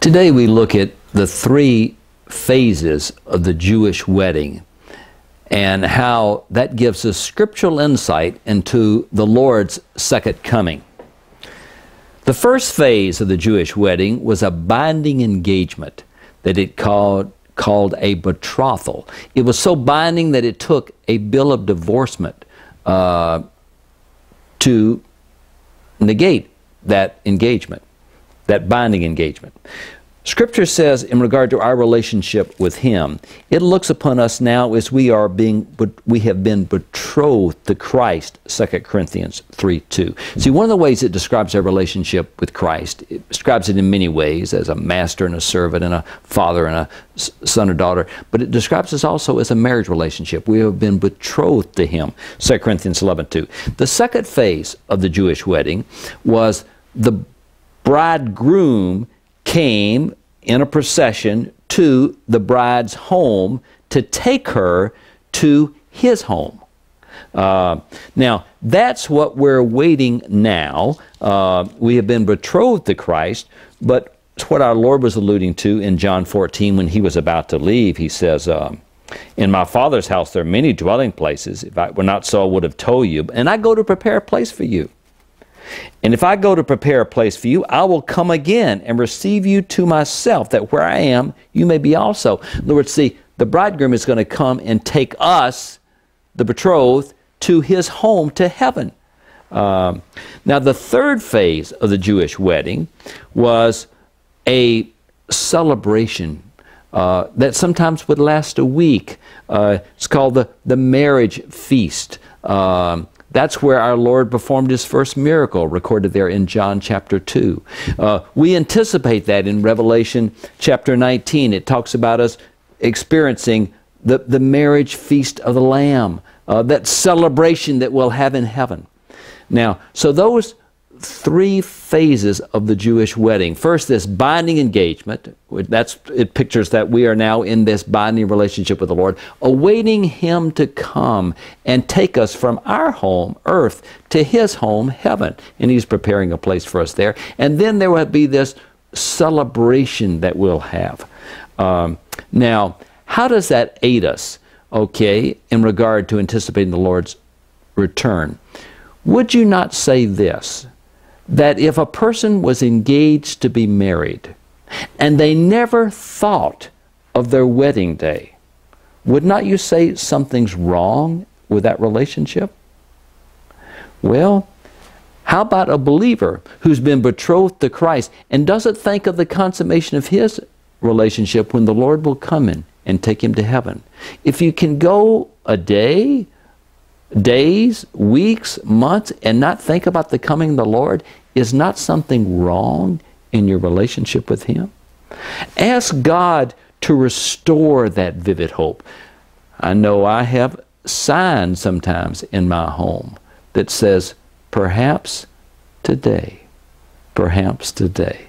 Today we look at the three phases of the Jewish wedding and how that gives us scriptural insight into the Lord's second coming. The first phase of the Jewish wedding was a binding engagement that it called, called a betrothal. It was so binding that it took a bill of divorcement uh, to negate that engagement that binding engagement. Scripture says, in regard to our relationship with Him, it looks upon us now as we are being, we have been betrothed to Christ. 2 Corinthians three two. See, one of the ways it describes our relationship with Christ, it describes it in many ways as a master and a servant and a father and a son or daughter, but it describes us also as a marriage relationship. We have been betrothed to Him. 2 Corinthians eleven two. The second phase of the Jewish wedding was the bridegroom came in a procession to the bride's home to take her to his home. Uh, now, that's what we're waiting now. Uh, we have been betrothed to Christ, but what our Lord was alluding to in John 14 when he was about to leave. He says, um, In my Father's house there are many dwelling places. If I were not so, I would have told you. And I go to prepare a place for you. And if I go to prepare a place for you, I will come again and receive you to myself, that where I am, you may be also. In other words, see, the bridegroom is going to come and take us, the betrothed, to his home, to heaven. Um, now, the third phase of the Jewish wedding was a celebration uh, that sometimes would last a week. Uh, it's called the, the marriage feast. Um, that's where our Lord performed his first miracle, recorded there in John chapter 2. Uh, we anticipate that in Revelation chapter 19. It talks about us experiencing the, the marriage feast of the Lamb, uh, that celebration that we'll have in heaven. Now, so those three phases of the Jewish wedding. First, this binding engagement. That's it pictures that we are now in this binding relationship with the Lord, awaiting Him to come and take us from our home, earth, to His home, heaven. And He's preparing a place for us there. And then there will be this celebration that we'll have. Um, now, how does that aid us, okay, in regard to anticipating the Lord's return? Would you not say this? that if a person was engaged to be married and they never thought of their wedding day, would not you say something's wrong with that relationship? Well, how about a believer who's been betrothed to Christ and doesn't think of the consummation of his relationship when the Lord will come in and take him to heaven? If you can go a day, days, weeks, months, and not think about the coming of the Lord, is not something wrong in your relationship with Him? Ask God to restore that vivid hope. I know I have signs sometimes in my home that says, perhaps today, perhaps today.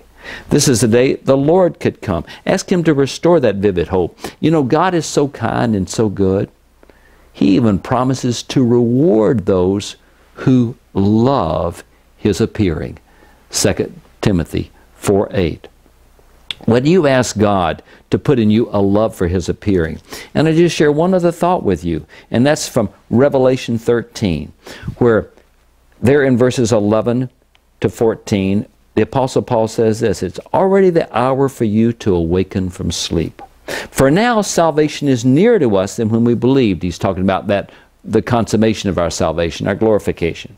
This is the day the Lord could come. Ask Him to restore that vivid hope. You know, God is so kind and so good. He even promises to reward those who love his appearing. 2 Timothy 4 8. When you ask God to put in you a love for his appearing, and I just share one other thought with you, and that's from Revelation 13, where there in verses 11 to 14, the Apostle Paul says this It's already the hour for you to awaken from sleep. For now, salvation is nearer to us than when we believed. He's talking about that, the consummation of our salvation, our glorification.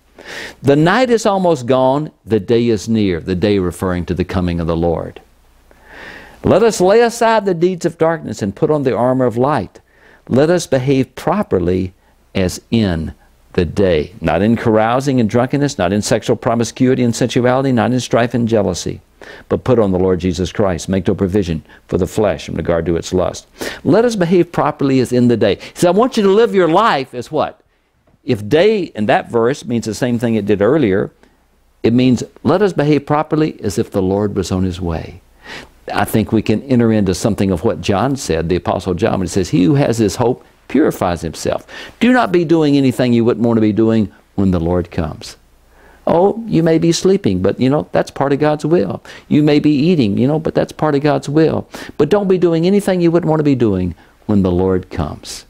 The night is almost gone, the day is near, the day referring to the coming of the Lord. Let us lay aside the deeds of darkness and put on the armor of light. Let us behave properly as in the day, not in carousing and drunkenness, not in sexual promiscuity and sensuality, not in strife and jealousy, but put on the Lord Jesus Christ. Make no provision for the flesh in regard to its lust. Let us behave properly as in the day. He said, I want you to live your life as what? if day in that verse means the same thing it did earlier, it means let us behave properly as if the Lord was on his way. I think we can enter into something of what John said, the Apostle John, when he says, He who has this hope purifies himself. Do not be doing anything you wouldn't want to be doing when the Lord comes. Oh, you may be sleeping, but you know, that's part of God's will. You may be eating, you know, but that's part of God's will. But don't be doing anything you wouldn't want to be doing when the Lord comes.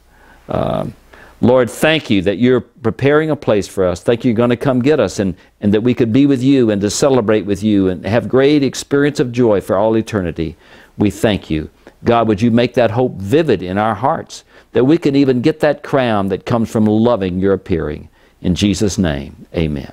Um, Lord, thank you that you're preparing a place for us. Thank you you're going to come get us and, and that we could be with you and to celebrate with you and have great experience of joy for all eternity. We thank you. God, would you make that hope vivid in our hearts that we can even get that crown that comes from loving your appearing. In Jesus' name, amen.